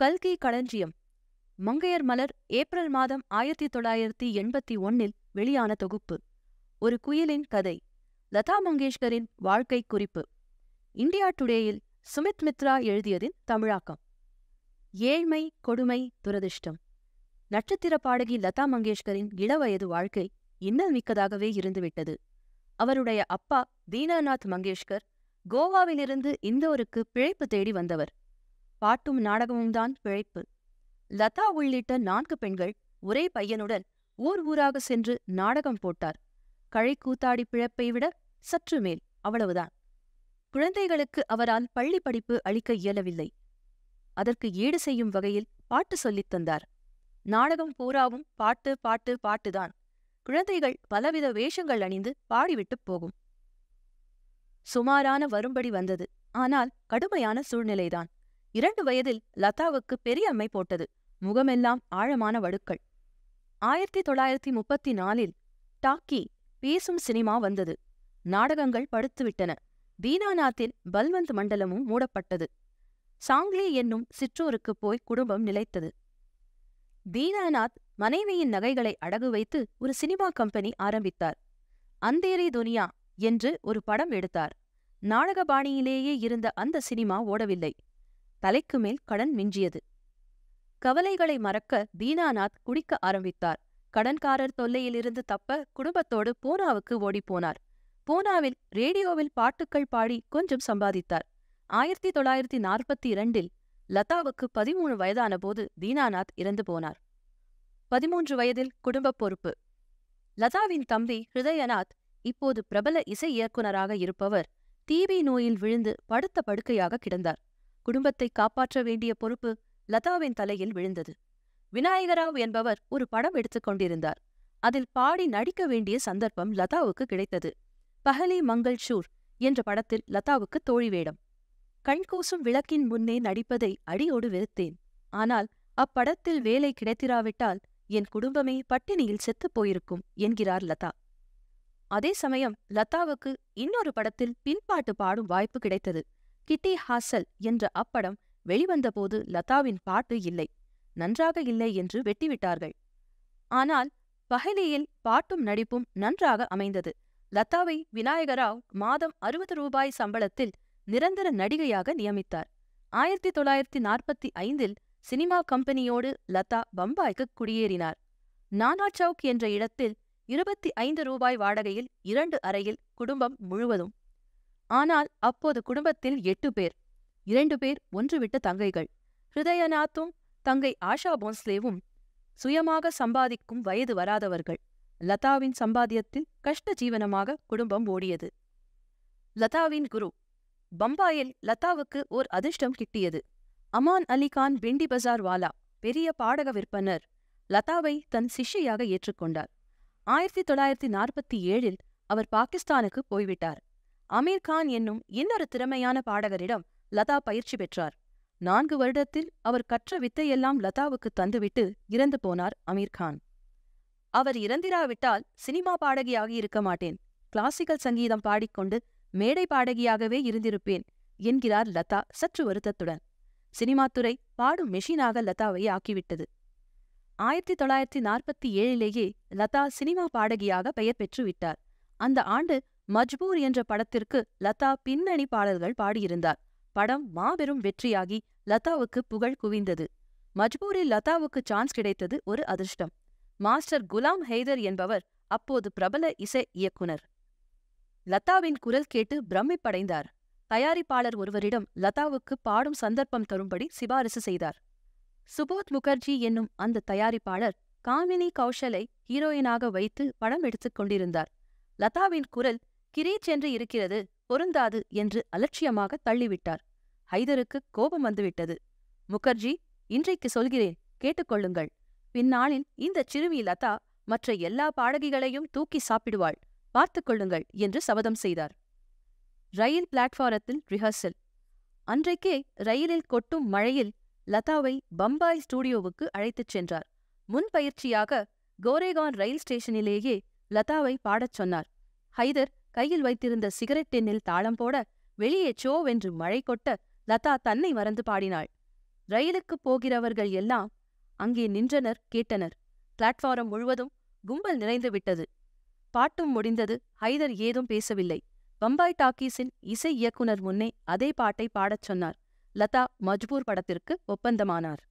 கல்கி களஞ்சியம் மங்கையர் மலர் ஏப்ரல் மாதம் ஆயிரத்தி தொள்ளாயிரத்தி எண்பத்தி ஒன்னில் வெளியான தொகுப்பு ஒரு குயிலின் கதை லதா மங்கேஷ்கரின் வாழ்க்கை குறிப்பு இந்தியா டுடேயில் சுமித் மித்ரா எழுதியதின் தமிழாக்கம் ஏழ்மை கொடுமை துரதிருஷ்டம் நட்சத்திர பாடகி லதா மங்கேஷ்கரின் இளவயது வாழ்க்கை இன்னல் மிக்கதாகவே இருந்துவிட்டது அவருடைய அப்பா தீனாநாத் மங்கேஷ்கர் கோவாவிலிருந்து இந்தோருக்கு பிழைப்பு தேடி வந்தவர் பாட்டும் நாடகமும் தான் பிழைப்பு லதா உள்ளிட்ட நான்கு பெண்கள் ஒரே பையனுடன் ஊர் ஊராக சென்று நாடகம் போட்டார் கழை கூத்தாடி பிழப்பை விட சற்று மேல் அவ்வளவுதான் குழந்தைகளுக்கு அவரால் பள்ளி படிப்பு அளிக்க இயலவில்லை அதற்கு ஈடு செய்யும் வகையில் பாட்டு சொல்லித் தந்தார் நாடகம் பூராவும் பாட்டு பாட்டு பாட்டுதான் குழந்தைகள் பலவித வேஷங்கள் அணிந்து பாடிவிட்டு போகும் சுமாரான வரும்படி வந்தது ஆனால் கடுமையான சூழ்நிலைதான் இரண்டு வயதில் லதாவுக்கு பெரிய அம்மை போட்டது முகமெல்லாம் ஆழமான வடுக்கள் ஆயிரத்தி தொள்ளாயிரத்தி முப்பத்தி நாலில் டாக்கி பேசும் சினிமா வந்தது நாடகங்கள் படுத்துவிட்டன தீனாநாத்தில் பல்வந்த் மண்டலமும் மூடப்பட்டது சாங்லி என்னும் சிற்றூருக்கு போய் குடும்பம் நிலைத்தது தீனாநாத் மனைவியின் நகைகளை அடகு வைத்து ஒரு சினிமா கம்பெனி ஆரம்பித்தார் அந்தேரி துனியா என்று ஒரு படம் எடுத்தார் நாடக பாணியிலேயே இருந்த அந்த சினிமா ஓடவில்லை தலைக்கு மேல் கடன் மிஞ்சியது கவலைகளை மறக்க தீனாநாத் குடிக்க ஆரம்பித்தார் கடன்காரர் தொல்லையிலிருந்து தப்ப குடும்பத்தோடு பூனாவுக்கு ஓடிப்போனார் பூனாவில் ரேடியோவில் பாட்டுக்கள் பாடி கொஞ்சம் சம்பாதித்தார் ஆயிரத்தி தொள்ளாயிரத்தி நாற்பத்தி இரண்டில் லதாவுக்கு பதிமூணு வயதான போது தீனாநாத் இறந்து போனார் பதிமூன்று வயதில் குடும்ப பொறுப்பு லதாவின் தம்பி ஹிருதயநாத் இப்போது பிரபல இசை இயக்குநராக இருப்பவர் தீபி நோயில் விழுந்து படுத்த படுக்கையாக கிடந்தார் குடும்பத்தை காப்பாற்ற வேண்டிய பொறுப்பு லதாவின் தலையில் விழுந்தது விநாயகராவ் என்பவர் ஒரு படம் எடுத்துக் கொண்டிருந்தார் அதில் பாடி நடிக்க வேண்டிய சந்தர்ப்பம் லதாவுக்கு கிடைத்தது பஹலி மங்கள் ஷூர் என்ற படத்தில் லதாவுக்கு தோழி வேடம் கண்கூசும் விளக்கின் முன்னே நடிப்பதை அடியோடு வெறுத்தேன் ஆனால் அப்படத்தில் வேலை கிடைத்திராவிட்டால் என் குடும்பமே பட்டினியில் செத்துப் போயிருக்கும் என்கிறார் லதா அதே சமயம் லதாவுக்கு இன்னொரு படத்தில் பின்பாட்டு பாடும் வாய்ப்பு கிடைத்தது கிட்டி ஹாசல் என்ற அப்படம் வெளிவந்தபோது லதாவின் பாட்டு இல்லை நன்றாக இல்லை என்று வெட்டிவிட்டார்கள் ஆனால் பகலியில் பாட்டும் நடிப்பும் நன்றாக அமைந்தது லதாவை விநாயகராவ் மாதம் அறுபது ரூபாய் சம்பளத்தில் நிரந்தர நடிகையாக நியமித்தார் ஆயிரத்தி தொள்ளாயிரத்தி நாற்பத்தி ஐந்தில் சினிமா கம்பெனியோடு லதா பம்பாய்க்கு குடியேறினார் நானா சவுக் என்ற இடத்தில் இருபத்தி ஐந்து ரூபாய் வாடகையில் இரண்டு அறையில் குடும்பம் முழுவதும் ஆனால் அப்போது குடும்பத்தில் எட்டு பேர் இரண்டு பேர் ஒன்றுவிட்ட தங்கைகள் ஹிருதயநாத்தும் தங்கை ஆஷா போன்ஸ்லேவும் சுயமாக சம்பாதிக்கும் வயது வராதவர்கள் லதாவின் சம்பாத்தியத்தில் கஷ்ட ஜீவனமாக குடும்பம் ஓடியது லதாவின் குரு பம்பாயில் லதாவுக்கு ஓர் அதிர்ஷ்டம் கிட்டியது அமான் அலிகான் பெண்டி பசார் வாலா பெரிய பாடக விற்பனர் லதாவை தன் சிஷியாக ஏற்றுக்கொண்டார் ஆயிரத்தி தொள்ளாயிரத்தி நாற்பத்தி ஏழில் அவர் பாகிஸ்தானுக்கு போய்விட்டார் அமீர் கான் என்னும் இன்னொரு திறமையான பாடகரிடம் லதா பயிற்சி பெற்றார் நான்கு வருடத்தில் அவர் கற்ற வித்தையெல்லாம் லதாவுக்கு தந்துவிட்டு இறந்து போனார் அமீர் கான் அவர் இறந்திராவிட்டால் சினிமா பாடகியாகி இருக்க மாட்டேன் கிளாசிக்கல் சங்கீதம் பாடிக்கொண்டு மேடை பாடகியாகவே இருந்திருப்பேன் என்கிறார் லதா சற்று வருத்தத்துடன் சினிமாத்துறை பாடும் மெஷினாக லதாவை ஆக்கிவிட்டது ஆயிரத்தி தொள்ளாயிரத்தி நாற்பத்தி ஏழிலேயே லதா சினிமா பாடகியாக பெயர் பெற்று விட்டார் அந்த ஆண்டு மஜ்பூர் என்ற படத்திற்கு லதா பின்னணி பாடல்கள் பாடியிருந்தார் படம் மாபெரும் வெற்றியாகி லதாவுக்கு புகழ் குவிந்தது மஜ்பூரில் லதாவுக்கு சான்ஸ் கிடைத்தது ஒரு அதிர்ஷ்டம் மாஸ்டர் குலாம் ஹைதர் என்பவர் அப்போது பிரபல இசை இயக்குனர் லதாவின் குரல் கேட்டு பிரமிப்படைந்தார் தயாரிப்பாளர் ஒருவரிடம் லதாவுக்கு பாடும் சந்தர்ப்பம் தரும்படி சிபாரிசு செய்தார் சுபோத் முகர்ஜி என்னும் அந்த தயாரிப்பாளர் காமினி கௌஷலை ஹீரோயினாக வைத்து படம் எடுத்துக் கொண்டிருந்தார் லதாவின் குரல் கிரீச்சென்று இருக்கிறது பொருந்தாது என்று அலட்சியமாக தள்ளிவிட்டார் ஹைதருக்கு கோபம் வந்துவிட்டது முகர்ஜி இன்றைக்கு சொல்கிறேன் கேட்டுக்கொள்ளுங்கள் பின்னாளில் இந்த சிறுமி லதா மற்ற எல்லா பாடகிகளையும் தூக்கி சாப்பிடுவாள் பார்த்துக்கொள்ளுங்கள் என்று சபதம் செய்தார் ரயில் பிளாட்ஃபாரத்தில் ரிஹர்சல் அன்றைக்கே ரயிலில் கொட்டும் மழையில் லதாவை பம்பாய் ஸ்டூடியோவுக்கு அழைத்துச் சென்றார் முன்பயிற்சியாக கோரேகான் ரயில் ஸ்டேஷனிலேயே லதாவை பாடச் சொன்னார் ஹைதர் கையில் வைத்திருந்த சிகரெட் டென்னில் தாளம் போட வெளியே சோ வென்று மழை கொட்ட லதா தன்னை மறந்து பாடினாள் ரயிலுக்குப் போகிறவர்கள் எல்லாம் அங்கே நின்றனர் கேட்டனர் பிளாட்ஃபாரம் முழுவதும் கும்பல் நிறைந்து விட்டது பாட்டும் முடிந்தது ஹைதர் ஏதும் பேசவில்லை பம்பாய் டாக்கீஸின் இசை இயக்குனர் முன்னே அதே பாட்டை பாடச் சொன்னார் லதா மஜ்பூர் படத்திற்கு ஒப்பந்தமானார்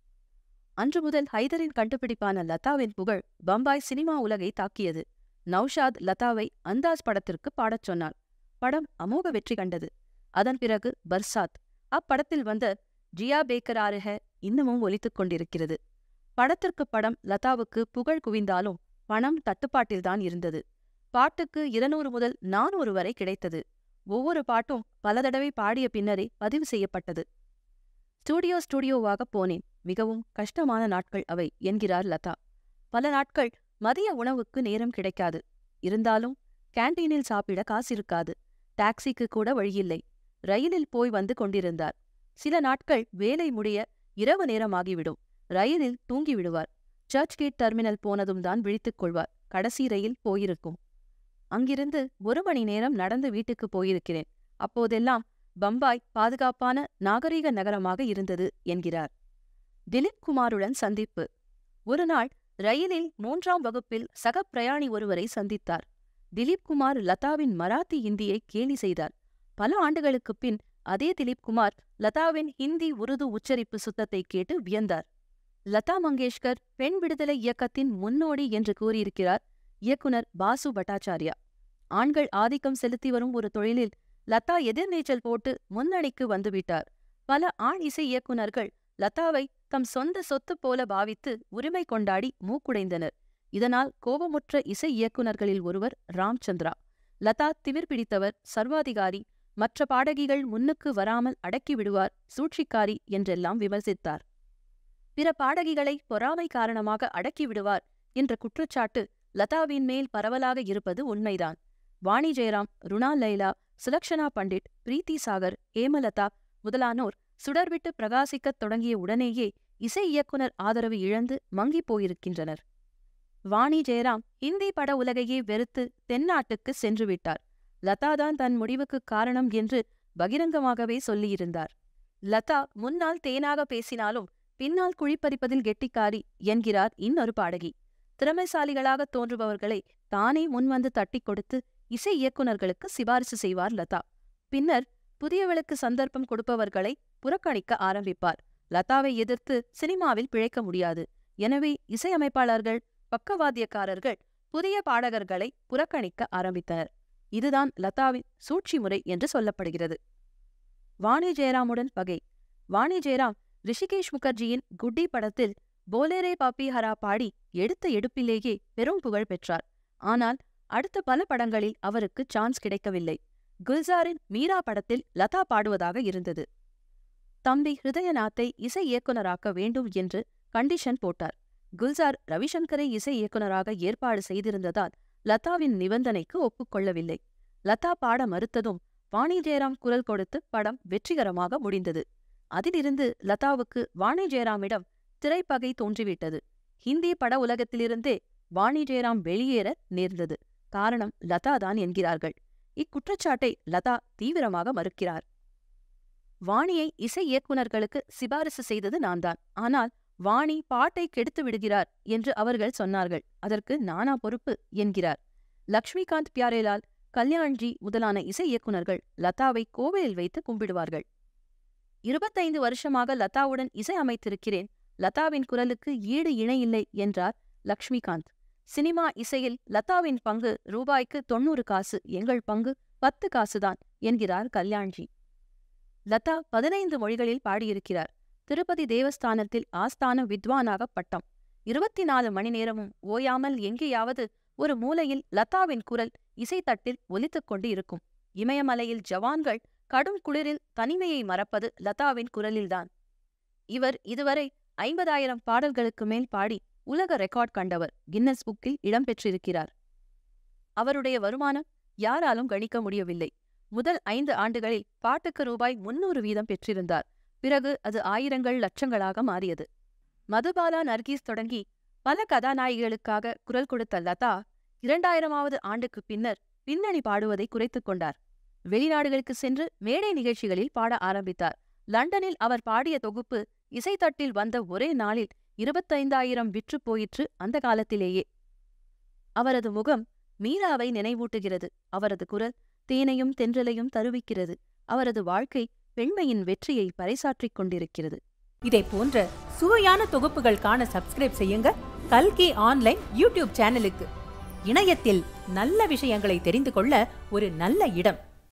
அன்று முதல் ஹைதரின் கண்டுபிடிப்பான லதாவின் புகழ் பம்பாய் சினிமா உலகை தாக்கியது நௌஷாத் லதாவை அந்தாஸ் படத்திற்கு பாடச் சொன்னாள் படம் அமோக வெற்றி கண்டது அதன் பிறகு பர்சாத் அப்படத்தில் வந்த ஜியா பேக்கர் ஆறுக இன்னமும் ஒலித்துக் கொண்டிருக்கிறது படத்திற்கு படம் லதாவுக்கு புகழ் குவிந்தாலும் பணம் தட்டுப்பாட்டில்தான் இருந்தது பாட்டுக்கு இருநூறு முதல் நானூறு வரை கிடைத்தது ஒவ்வொரு பாட்டும் பல தடவை பாடிய பின்னரே பதிவு செய்யப்பட்டது ஸ்டூடியோ ஸ்டூடியோவாக போனேன் மிகவும் கஷ்டமான நாட்கள் அவை என்கிறார் லதா பல நாட்கள் மதிய உணவுக்கு நேரம் கிடைக்காது இருந்தாலும் கேன்டீனில் சாப்பிட காசு இருக்காது டாக்ஸிக்கு கூட வழியில்லை ரயிலில் போய் வந்து கொண்டிருந்தார் சில நாட்கள் வேலை முடிய இரவு நேரமாகிவிடும் ரயிலில் தூங்கிவிடுவார் சர்ச் கேட் டெர்மினல் போனதும் தான் விழித்துக் கொள்வார் கடைசி ரயில் போயிருக்கும் அங்கிருந்து ஒரு மணி நேரம் நடந்து வீட்டுக்கு போயிருக்கிறேன் அப்போதெல்லாம் பம்பாய் பாதுகாப்பான நாகரீக நகரமாக இருந்தது என்கிறார் திலீப் குமாருடன் சந்திப்பு ஒரு நாள் ரயிலில் மூன்றாம் வகுப்பில் சக பிரயாணி ஒருவரை சந்தித்தார் திலீப் குமார் லதாவின் மராத்தி இந்தியை கேலி செய்தார் பல ஆண்டுகளுக்குப் பின் அதே திலீப் குமார் லதாவின் ஹிந்தி உருது உச்சரிப்பு சுத்தத்தை கேட்டு வியந்தார் லதா மங்கேஷ்கர் பெண் விடுதலை இயக்கத்தின் முன்னோடி என்று கூறியிருக்கிறார் இயக்குனர் பாசு பட்டாச்சாரியா ஆண்கள் ஆதிக்கம் செலுத்தி வரும் ஒரு தொழிலில் லதா எதிர்நீச்சல் போட்டு முன்னணிக்கு வந்துவிட்டார் பல ஆண் இசை இயக்குநர்கள் லதாவை தம் சொந்த சொத்து போல பாவித்து உரிமை கொண்டாடி மூக்குடைந்தனர் இதனால் கோபமுற்ற இசை இயக்குநர்களில் ஒருவர் ராம்சந்திரா லதா திமிர் பிடித்தவர் சர்வாதிகாரி மற்ற பாடகிகள் முன்னுக்கு வராமல் அடக்கிவிடுவார் சூழ்ச்சிக்காரி என்றெல்லாம் விமர்சித்தார் பிற பாடகிகளை பொறாமை காரணமாக அடக்கிவிடுவார் என்ற குற்றச்சாட்டு லதாவின் மேல் பரவலாக இருப்பது உண்மைதான் வாணி ஜெயராம் ருணா லைலா சுலக்ஷனா பண்டிட் பிரீத்தி சாகர் ஏமலதா முதலானோர் சுடர்விட்டு பிரகாசிக்கத் தொடங்கிய உடனேயே இசை இயக்குனர் ஆதரவு இழந்து மங்கி போயிருக்கின்றனர் வாணி ஜெயராம் இந்தி பட உலகையே வெறுத்து தென்னாட்டுக்கு சென்று விட்டார் லதாதான் தன் முடிவுக்கு காரணம் என்று பகிரங்கமாகவே சொல்லியிருந்தார் லதா முன்னால் தேனாக பேசினாலும் பின்னால் குழிப்பறிப்பதில் கெட்டிக்காரி என்கிறார் இன்னொரு பாடகி திறமைசாலிகளாக தோன்றுபவர்களை தானே முன்வந்து தட்டிக் கொடுத்து இசை இயக்குநர்களுக்கு சிபாரிசு செய்வார் லதா பின்னர் புதியவளுக்கு சந்தர்ப்பம் கொடுப்பவர்களை புறக்கணிக்க ஆரம்பிப்பார் லதாவை எதிர்த்து சினிமாவில் பிழைக்க முடியாது எனவே இசையமைப்பாளர்கள் பக்கவாத்தியக்காரர்கள் புதிய பாடகர்களை புறக்கணிக்க ஆரம்பித்தனர் இதுதான் லதாவின் சூழ்ச்சி முறை என்று சொல்லப்படுகிறது வாணி ஜெயராமுடன் பகை வாணி ஜெயராம் ரிஷிகேஷ் முகர்ஜியின் குட்டி படத்தில் போலேரே பாப்பி ஹரா பாடி எடுத்த எடுப்பிலேயே பெரும் புகழ் பெற்றார் ஆனால் அடுத்த பல படங்களில் அவருக்கு சான்ஸ் கிடைக்கவில்லை குல்சாரின் மீரா படத்தில் லதா பாடுவதாக இருந்தது தம்பி ஹிருதயநாத்தை இசை இயக்குனராக்க வேண்டும் என்று கண்டிஷன் போட்டார் குல்சார் ரவிசங்கரை இசை இயக்குனராக ஏற்பாடு செய்திருந்ததால் லதாவின் நிபந்தனைக்கு ஒப்புக்கொள்ளவில்லை லதா பாட மறுத்ததும் வாணி ஜெயராம் குரல் கொடுத்து படம் வெற்றிகரமாக முடிந்தது அதிலிருந்து லதாவுக்கு வாணி ஜெயராமிடம் திரைப்பகை தோன்றிவிட்டது ஹிந்தி பட உலகத்திலிருந்தே வாணி ஜெயராம் வெளியேற நேர்ந்தது காரணம் லதா தான் என்கிறார்கள் இக்குற்றச்சாட்டை லதா தீவிரமாக மறுக்கிறார் வாணியை இசை இயக்குநர்களுக்கு சிபாரிசு செய்தது நான்தான் ஆனால் வாணி பாட்டை கெடுத்து விடுகிறார் என்று அவர்கள் சொன்னார்கள் அதற்கு நானா பொறுப்பு என்கிறார் லக்ஷ்மிகாந்த் பியாரேலால் கல்யாண்ஜி முதலான இசை இயக்குநர்கள் லதாவை கோவிலில் வைத்து கும்பிடுவார்கள் இருபத்தைந்து வருஷமாக லதாவுடன் இசை அமைத்திருக்கிறேன் லதாவின் குரலுக்கு ஈடு இணையில்லை என்றார் லக்ஷ்மிகாந்த் சினிமா இசையில் லதாவின் பங்கு ரூபாய்க்கு தொண்ணூறு காசு எங்கள் பங்கு பத்து காசுதான் என்கிறார் கல்யாண்ஜி லதா பதினைந்து மொழிகளில் பாடியிருக்கிறார் திருப்பதி தேவஸ்தானத்தில் ஆஸ்தான வித்வானாக பட்டம் இருபத்தி நாலு மணி நேரமும் ஓயாமல் எங்கேயாவது ஒரு மூலையில் லதாவின் குரல் இசைத்தட்டில் ஒலித்துக் கொண்டு இருக்கும் இமயமலையில் ஜவான்கள் கடும் குளிரில் தனிமையை மறப்பது லதாவின் குரலில்தான் இவர் இதுவரை ஐம்பதாயிரம் பாடல்களுக்கு மேல் பாடி உலக ரெக்கார்ட் கண்டவர் கின்னஸ் புக்கில் இடம்பெற்றிருக்கிறார் அவருடைய வருமானம் யாராலும் கணிக்க முடியவில்லை முதல் ஐந்து ஆண்டுகளில் பாட்டுக்கு ரூபாய் முன்னூறு வீதம் பெற்றிருந்தார் பிறகு அது ஆயிரங்கள் லட்சங்களாக மாறியது மதுபாலா நர்கீஸ் தொடங்கி பல கதாநாயகிகளுக்காக குரல் கொடுத்த லதா இரண்டாயிரமாவது ஆண்டுக்கு பின்னர் பின்னணி பாடுவதை குறைத்துக் கொண்டார் வெளிநாடுகளுக்கு சென்று மேடை நிகழ்ச்சிகளில் பாட ஆரம்பித்தார் லண்டனில் அவர் பாடிய தொகுப்பு இசைத்தட்டில் வந்த ஒரே நாளில் இருபத்தைந்தாயிரம் விற்று போயிற்று அந்த காலத்திலேயே அவரது முகம் மீராவை நினைவூட்டுகிறது அவரது குரல் தேனையும் தென்றலையும் தருவிக்கிறது அவரது வாழ்க்கை பெண்மையின் வெற்றியை பறைசாற்றிக் கொண்டிருக்கிறது இதை போன்ற சுவையான தொகுப்புகள் காண சப்ஸ்கிரைப் செய்யுங்க கல்கி ஆன்லைன் யூடியூப் சேனலுக்கு இணையத்தில் நல்ல விஷயங்களை தெரிந்து கொள்ள ஒரு நல்ல இடம்